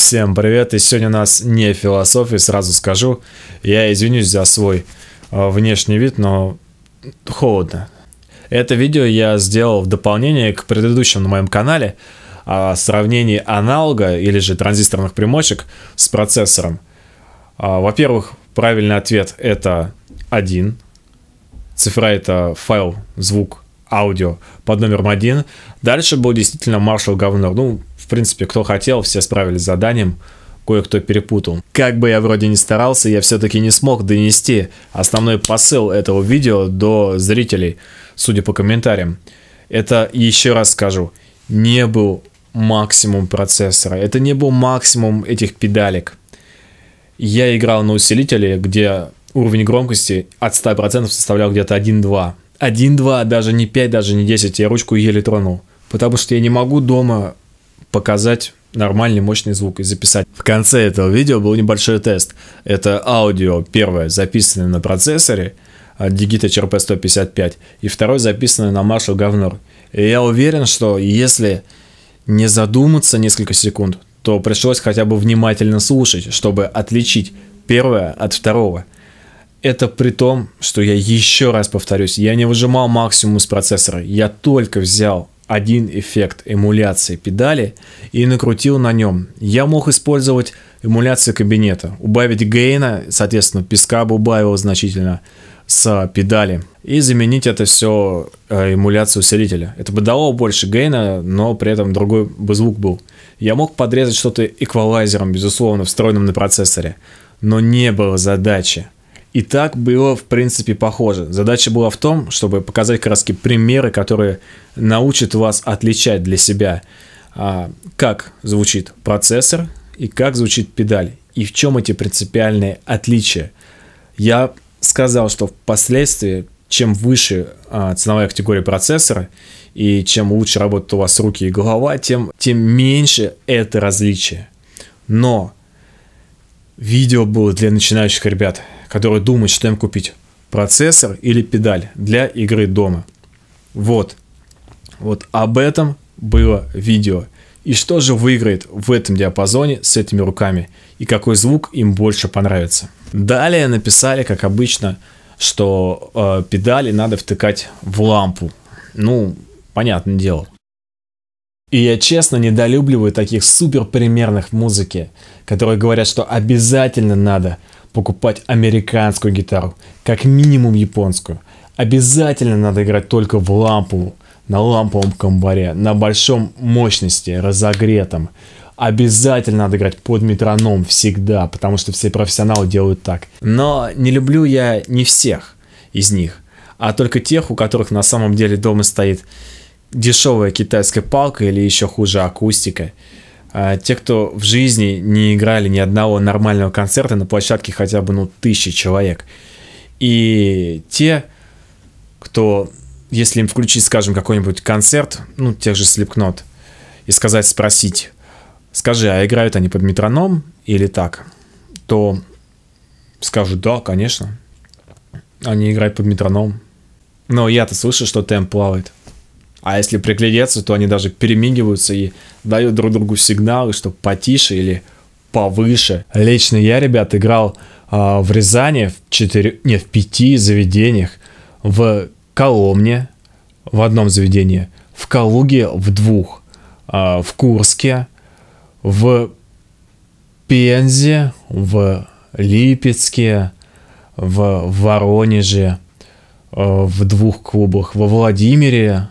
Всем привет, и сегодня у нас не философия, сразу скажу. Я извинюсь за свой а, внешний вид, но холодно. Это видео я сделал в дополнение к предыдущему на моем канале о а, сравнении аналога или же транзисторных примочек с процессором. А, во-первых, правильный ответ это 1. Цифра это файл, звук аудио под номером один. Дальше был действительно маршал Говнор. Ну, в принципе, кто хотел, все справились с заданием кое-кто перепутал. Как бы я вроде не старался, я все-таки не смог донести основной посыл этого видео до зрителей, судя по комментариям. Это, еще раз скажу, не был максимум процессора, это не был максимум этих педалек. Я играл на усилителе, где уровень громкости от 100% составлял где-то 1-2. Один, два, даже не пять, даже не десять. я ручку еле тронул. Потому что я не могу дома показать нормальный мощный звук и записать. В конце этого видео был небольшой тест. Это аудио первое, записанное на процессоре от Digita CRP155, и второе записанное на Marshall Governor. И я уверен, что если не задуматься несколько секунд, то пришлось хотя бы внимательно слушать, чтобы отличить первое от второго – это при том, что я еще раз повторюсь, я не выжимал максимум из процессора, я только взял один эффект эмуляции педали и накрутил на нем. Я мог использовать эмуляцию кабинета, убавить гейна, соответственно, песка бы убавил значительно с педали и заменить это все э, эмуляцию усилителя. Это бы дало больше гейна, но при этом другой бы звук был. Я мог подрезать что-то эквалайзером, безусловно, встроенным на процессоре, но не было задачи и так было, в принципе, похоже. Задача была в том, чтобы показать краски примеры, которые научат вас отличать для себя, а, как звучит процессор и как звучит педаль, и в чем эти принципиальные отличия. Я сказал, что впоследствии, чем выше а, ценовая категория процессора, и чем лучше работают у вас руки и голова, тем, тем меньше это различие. Но видео было для начинающих ребят – который думает, что им купить процессор или педаль для игры дома. Вот. Вот об этом было видео. И что же выиграет в этом диапазоне с этими руками? И какой звук им больше понравится? Далее написали, как обычно, что э, педали надо втыкать в лампу. Ну, понятное дело. И я честно недолюбливаю таких супер примерных в музыке, которые говорят, что обязательно надо покупать американскую гитару, как минимум японскую. Обязательно надо играть только в лампу, на ламповом комбаре, на большом мощности, разогретом. Обязательно надо играть под метроном всегда, потому что все профессионалы делают так. Но не люблю я не всех из них, а только тех, у которых на самом деле дома стоит дешевая китайская палка или еще хуже акустика. А, те, кто в жизни не играли ни одного нормального концерта на площадке хотя бы ну тысячи человек. И те, кто, если им включить, скажем, какой-нибудь концерт, ну, тех же Slipknot, и сказать, спросить, скажи, а играют они под метроном или так, то скажут, да, конечно, они играют под метроном. Но я-то слышу, что темп плавает. А если приглядеться, то они даже перемигиваются и дают друг другу сигналы, что потише или повыше. Лично я, ребят, играл э, в Рязани в, четыре, не, в пяти заведениях. В Коломне в одном заведении, в Калуге в двух, э, в Курске, в Пензе, в Липецке, в Воронеже, э, в двух клубах, во Владимире,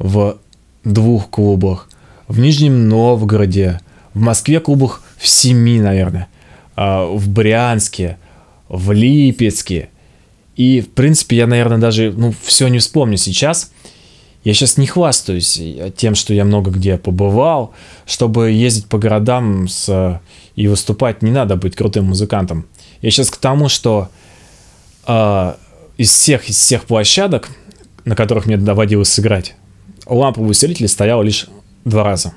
в двух клубах, в Нижнем Новгороде, в Москве клубах в семи, наверное, а, в Брянске, в Липецке. И, в принципе, я, наверное, даже ну, все не вспомню сейчас. Я сейчас не хвастаюсь тем, что я много где побывал. Чтобы ездить по городам с, и выступать, не надо быть крутым музыкантом. Я сейчас к тому, что э, из всех из всех площадок, на которых мне доводилось сыграть, ламповый усилитель стоял лишь два раза.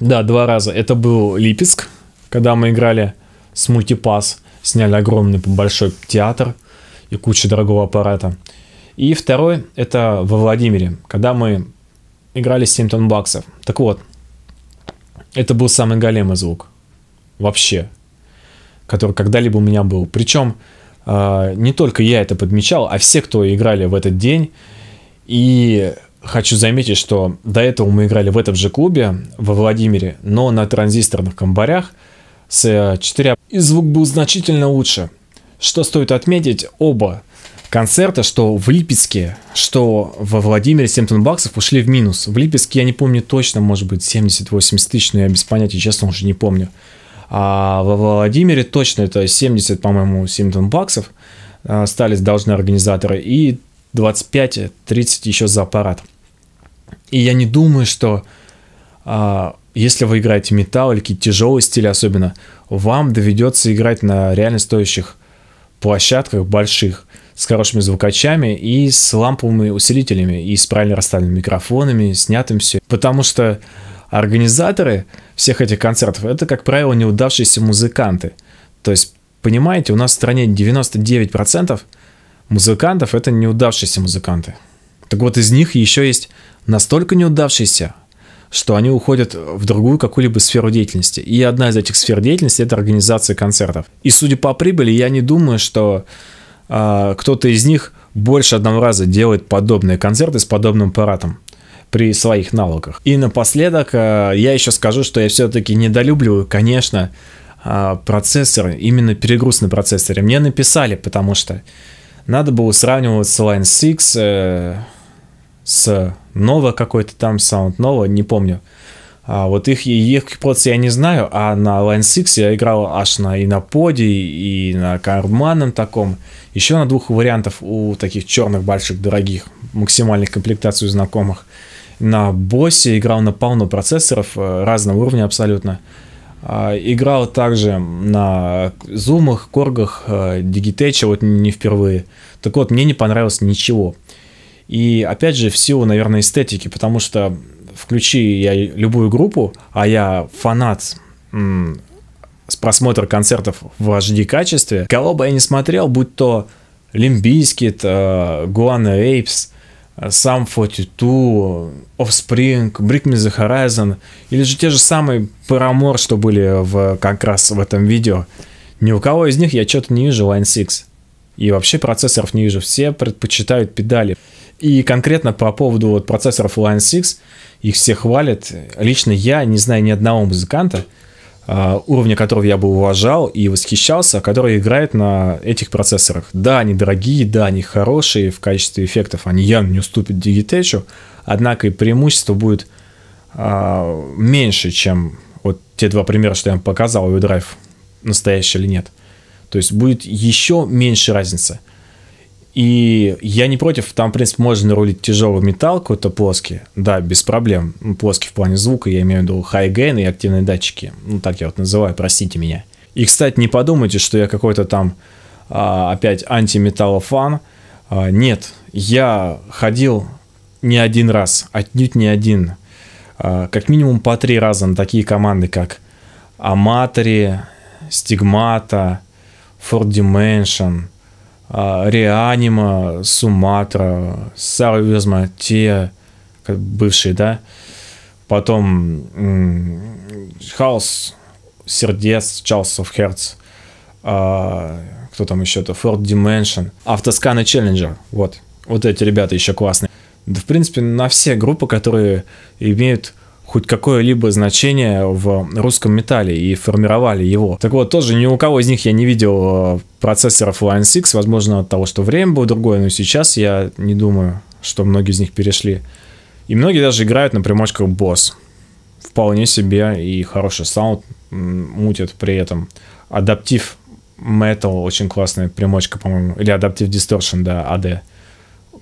Да, два раза. Это был Липецк, когда мы играли с мультипас, сняли огромный большой театр и кучу дорогого аппарата. И второй — это во Владимире, когда мы играли 7 тонн баксов. Так вот, это был самый големый звук вообще, который когда-либо у меня был. Причем э, а, не только я это подмечал, а все, кто играли в этот день. И Хочу заметить, что до этого мы играли в этом же клубе, во Владимире, но на транзисторных комбарях с 4 э, и звук был значительно лучше. Что стоит отметить, оба концерта, что в Липецке, что во Владимире 7 баксов ушли в минус. В Липецке я не помню точно, может быть 70-80 тысяч, но я без понятия, честно, уже не помню. А во Владимире точно это 70, по-моему, 7 баксов э, остались должны организаторы. И 25-30 еще за аппарат. И я не думаю, что а, если вы играете металл или какие тяжелые стили особенно, вам доведется играть на реально стоящих площадках больших с хорошими звукачами и с ламповыми усилителями и с правильно расставленными микрофонами, снятым все. Потому что организаторы всех этих концертов это, как правило, неудавшиеся музыканты. То есть, понимаете, у нас в стране 99% музыкантов это неудавшиеся музыканты. Так вот, из них еще есть настолько неудавшиеся, что они уходят в другую какую-либо сферу деятельности. И одна из этих сфер деятельности – это организация концертов. И судя по прибыли, я не думаю, что э, кто-то из них больше одного раза делает подобные концерты с подобным аппаратом при своих налогах. И напоследок э, я еще скажу, что я все-таки недолюбливаю, конечно, э, процессоры, именно перегрузные процессоры. Мне написали, потому что надо было сравнивать с Line 6, э, с Nova какой-то там, Sound Nova, не помню. А вот их, их просто я не знаю, а на Line 6 я играл аж на и на поди и на карманном таком. Еще на двух вариантов у таких черных, больших, дорогих, максимальных комплектаций знакомых. На боссе играл на полно процессоров э, разного уровня абсолютно. А, играл также на зумах, коргах, э, дигитече, вот не впервые. Так вот, мне не понравилось ничего. И опять же, в силу, наверное, эстетики, потому что включи я любую группу, а я фанат с просмотра концертов в HD качестве, кого бы я не смотрел, будь то Лимбискит, Гуана Эйпс, сам 42, Offspring, Brick Me The Horizon, или же те же самые Парамор, что были в, как раз в этом видео. Ни у кого из них я что-то не вижу Line 6. И вообще процессоров не вижу. Все предпочитают педали. И конкретно по поводу вот процессоров Line 6, их все хвалят. Лично я не знаю ни одного музыканта, Э, уровня которого я бы уважал и восхищался, который играет на этих процессорах. Да, они дорогие, да, они хорошие в качестве эффектов, они явно не уступят Digitech, однако и преимущество будет а, меньше, чем вот те два примера, что я вам показал, U-Drive настоящий или нет. То есть будет еще меньше разницы. И я не против, там, в принципе, можно рулить тяжелый металл какой-то плоский, да, без проблем. Ну, плоский в плане звука, я имею в виду high gain и активные датчики. Ну, так я вот называю, простите меня. И, кстати, не подумайте, что я какой-то там а, опять антиметаллофан. А, нет, я ходил не один раз, отнюдь не один. А, как минимум по три раза на такие команды, как Аматори, Стигмата, Ford Dimension – а, Реанима, Суматра, Сарвизма, те бывшие, да. Потом Хаос Сердец, Charles of Hearts. А, кто там еще-то? Ford Dimension. Автоскана Челленджер. Вот. Вот эти ребята еще классные. Да, в принципе, на все группы, которые имеют хоть какое-либо значение в русском металле и формировали его. Так вот, тоже ни у кого из них я не видел э, процессоров Line 6, возможно, от того, что время было другое, но сейчас я не думаю, что многие из них перешли. И многие даже играют на примочках Boss, Вполне себе и хороший саунд мутят при этом. Адаптив Metal, очень классная примочка, по-моему, или Adaptive Distortion, да, AD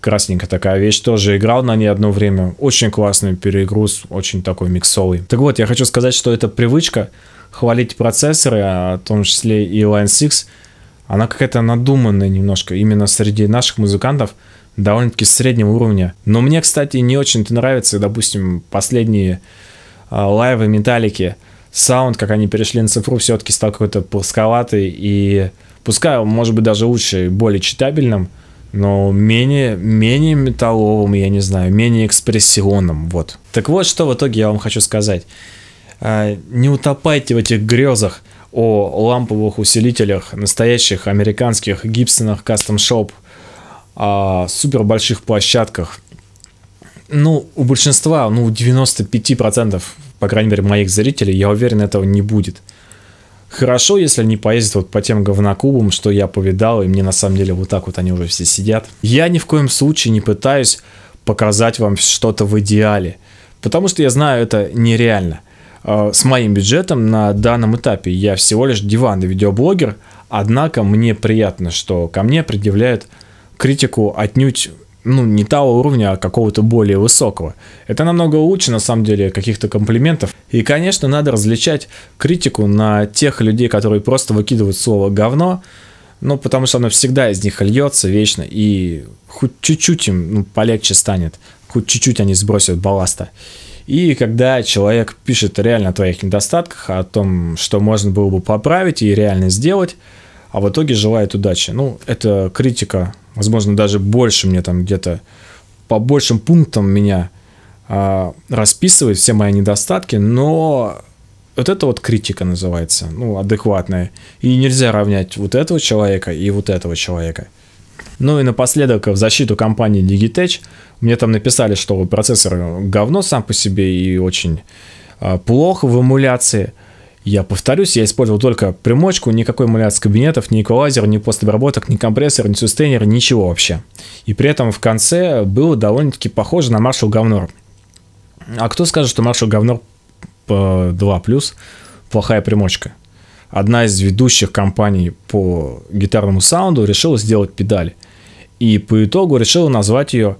красненькая такая вещь, тоже играл на ней одно время. Очень классный перегруз, очень такой миксовый. Так вот, я хочу сказать, что эта привычка хвалить процессоры, а в том числе и Line 6, она какая-то надуманная немножко, именно среди наших музыкантов, довольно-таки среднего уровня. Но мне, кстати, не очень-то нравится, допустим, последние а, лайвы Металлики, саунд, как они перешли на цифру, все-таки стал какой-то плосковатый и пускай, может быть, даже лучше, более читабельным – но менее, менее металловым, я не знаю, менее экспрессионным, вот. Так вот, что в итоге я вам хочу сказать. А, не утопайте в этих грезах о ламповых усилителях, настоящих американских гибсонах Custom Shop, о а, супер больших площадках. Ну, у большинства, ну, 95%, по крайней мере, моих зрителей, я уверен, этого не будет. Хорошо, если они поездят вот по тем говнокубам, что я повидал, и мне на самом деле вот так вот они уже все сидят. Я ни в коем случае не пытаюсь показать вам что-то в идеале, потому что я знаю, это нереально. А, с моим бюджетом на данном этапе я всего лишь диванный видеоблогер, однако мне приятно, что ко мне предъявляют критику отнюдь ну, не того уровня, а какого-то более высокого. Это намного лучше, на самом деле, каких-то комплиментов. И, конечно, надо различать критику на тех людей, которые просто выкидывают слово «говно», ну, потому что оно всегда из них льется вечно, и хоть чуть-чуть им ну, полегче станет, хоть чуть-чуть они сбросят балласта. И когда человек пишет реально о твоих недостатках, о том, что можно было бы поправить и реально сделать, а в итоге желает удачи. Ну, это критика возможно, даже больше мне там где-то по большим пунктам меня э, расписывает все мои недостатки, но вот это вот критика называется, ну, адекватная. И нельзя равнять вот этого человека и вот этого человека. Ну и напоследок в защиту компании Digitech мне там написали, что процессор говно сам по себе и очень э, а, плохо в эмуляции – я повторюсь, я использовал только примочку, никакой эмуляции кабинетов, ни эквалайзер, ни постобработок, ни компрессор, ни сустейнер, ничего вообще. И при этом в конце было довольно-таки похоже на маршал Говнор. А кто скажет, что маршал Говнор 2+, плохая примочка? Одна из ведущих компаний по гитарному саунду решила сделать педаль. И по итогу решила назвать ее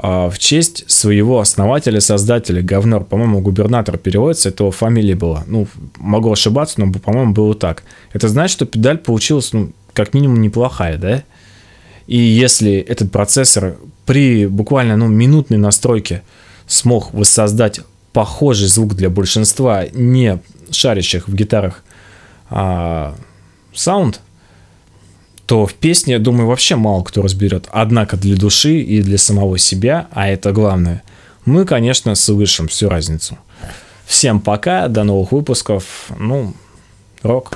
а, в честь своего основателя, создателя, говнор, по-моему, губернатор переводится, этого его фамилия была. Ну, могу ошибаться, но, по-моему, было так. Это значит, что педаль получилась, ну, как минимум, неплохая, да? И если этот процессор при буквально, ну, минутной настройке смог воссоздать похожий звук для большинства не шарящих в гитарах а, саунд, то в песне, я думаю, вообще мало кто разберет. Однако для души и для самого себя, а это главное, мы, конечно, слышим всю разницу. Всем пока, до новых выпусков. Ну, рок.